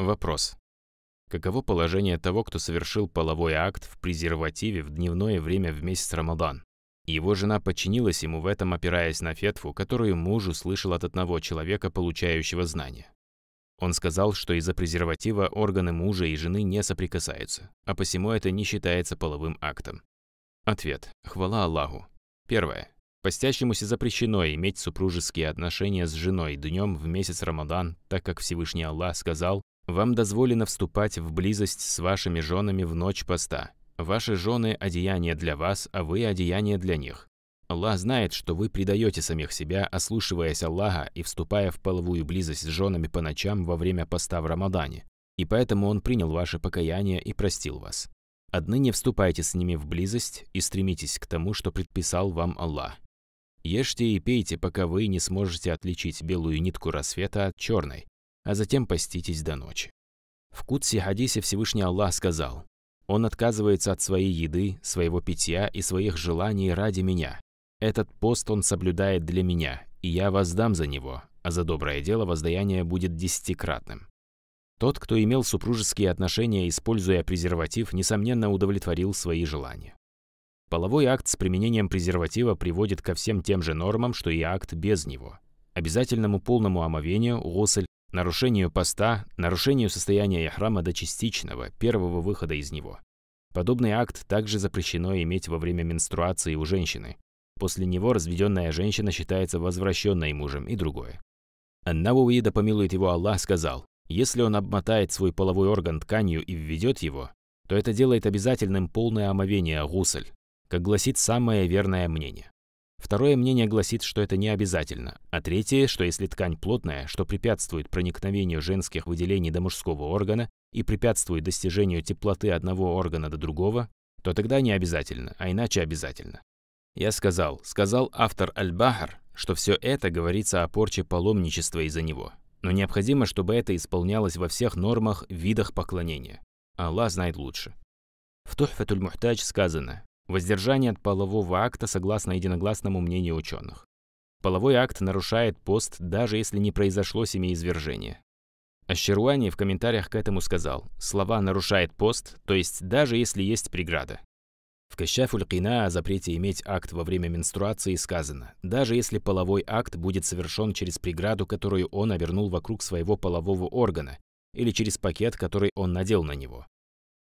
Вопрос. Каково положение того, кто совершил половой акт в презервативе в дневное время в месяц Рамадан? Его жена подчинилась ему в этом, опираясь на фетву, которую муж услышал от одного человека, получающего знания. Он сказал, что из-за презерватива органы мужа и жены не соприкасаются, а посему это не считается половым актом. Ответ. Хвала Аллаху. Первое. Постящемуся запрещено иметь супружеские отношения с женой днем в месяц Рамадан, так как Всевышний Аллах сказал вам дозволено вступать в близость с вашими женами в ночь поста. Ваши жены – одеяние для вас, а вы – одеяние для них. Аллах знает, что вы предаете самих себя, ослушиваясь Аллаха и вступая в половую близость с женами по ночам во время поста в Рамадане, и поэтому Он принял ваше покаяние и простил вас. Отныне вступайте с ними в близость и стремитесь к тому, что предписал вам Аллах. Ешьте и пейте, пока вы не сможете отличить белую нитку рассвета от черной, а затем поститесь до ночи. В Кутсе Хадисе Всевышний Аллах сказал, «Он отказывается от своей еды, своего питья и своих желаний ради меня. Этот пост он соблюдает для меня, и я воздам за него, а за доброе дело воздаяние будет десятикратным». Тот, кто имел супружеские отношения, используя презерватив, несомненно удовлетворил свои желания. Половой акт с применением презерватива приводит ко всем тем же нормам, что и акт без него. Обязательному полному омовению, гусль, нарушению поста, нарушению состояния ихрама до частичного, первого выхода из него. Подобный акт также запрещено иметь во время менструации у женщины. После него разведенная женщина считается возвращенной мужем и другое. Аннауи, да помилует его Аллах, сказал, если он обмотает свой половой орган тканью и введет его, то это делает обязательным полное омовение гусль, как гласит самое верное мнение. Второе мнение гласит, что это не обязательно, а третье, что если ткань плотная, что препятствует проникновению женских выделений до мужского органа и препятствует достижению теплоты одного органа до другого, то тогда не обязательно, а иначе обязательно. Я сказал, сказал автор Аль-Бахар, что все это говорится о порче паломничества из-за него. Но необходимо, чтобы это исполнялось во всех нормах, видах поклонения. Аллах знает лучше. В Тухфатуль Мухтадж сказано Воздержание от полового акта согласно единогласному мнению ученых. Половой акт нарушает пост, даже если не произошло семиизвержение. Ащеруани в комментариях к этому сказал, слова «нарушает пост», то есть даже если есть преграда. В Кащафулькина о запрете иметь акт во время менструации сказано, даже если половой акт будет совершен через преграду, которую он овернул вокруг своего полового органа, или через пакет, который он надел на него.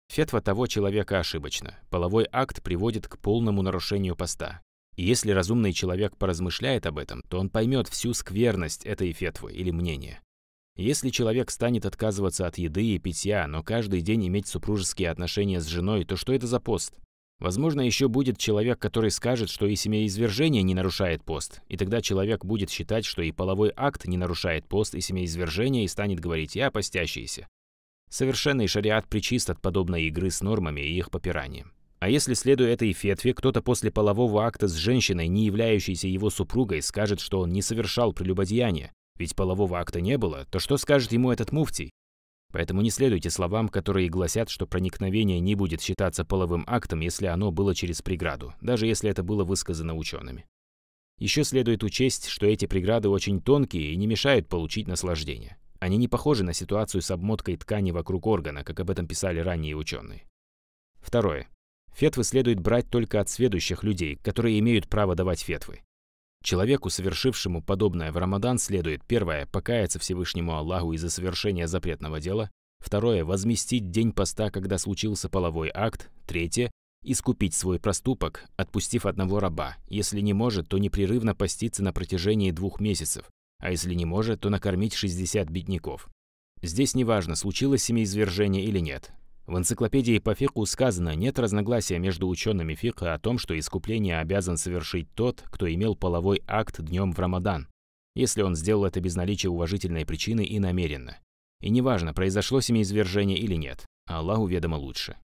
Фетва того человека ошибочна. Половой акт приводит к полному нарушению поста. И если разумный человек поразмышляет об этом, то он поймет всю скверность этой фетвы или мнения. Если человек станет отказываться от еды и питья, но каждый день иметь супружеские отношения с женой, то что это за пост? Возможно, еще будет человек, который скажет, что и семяизвержение не нарушает пост, и тогда человек будет считать, что и половой акт не нарушает пост и семяизвержение и станет говорить «я постящийся». Совершенный шариат причист от подобной игры с нормами и их попиранием. А если, следуя этой фетве, кто-то после полового акта с женщиной, не являющейся его супругой, скажет, что он не совершал прелюбодеяния, ведь полового акта не было, то что скажет ему этот муфтий? Поэтому не следуйте словам, которые гласят, что проникновение не будет считаться половым актом, если оно было через преграду, даже если это было высказано учеными. Еще следует учесть, что эти преграды очень тонкие и не мешают получить наслаждение. Они не похожи на ситуацию с обмоткой ткани вокруг органа, как об этом писали ранние ученые. Второе. Фетвы следует брать только от следующих людей, которые имеют право давать фетвы. Человеку, совершившему подобное в Рамадан, следует первое – покаяться Всевышнему Аллаху из-за совершения запретного дела, второе – возместить день поста, когда случился половой акт, третье – искупить свой проступок, отпустив одного раба, если не может, то непрерывно поститься на протяжении двух месяцев, а если не может, то накормить 60 бедняков. Здесь неважно, случилось семиизвержение или нет. В энциклопедии по фику сказано, нет разногласия между учеными фика о том, что искупление обязан совершить тот, кто имел половой акт днем в Рамадан, если он сделал это без наличия уважительной причины и намеренно. И неважно, произошло семиизвержение или нет, Аллаху ведомо лучше.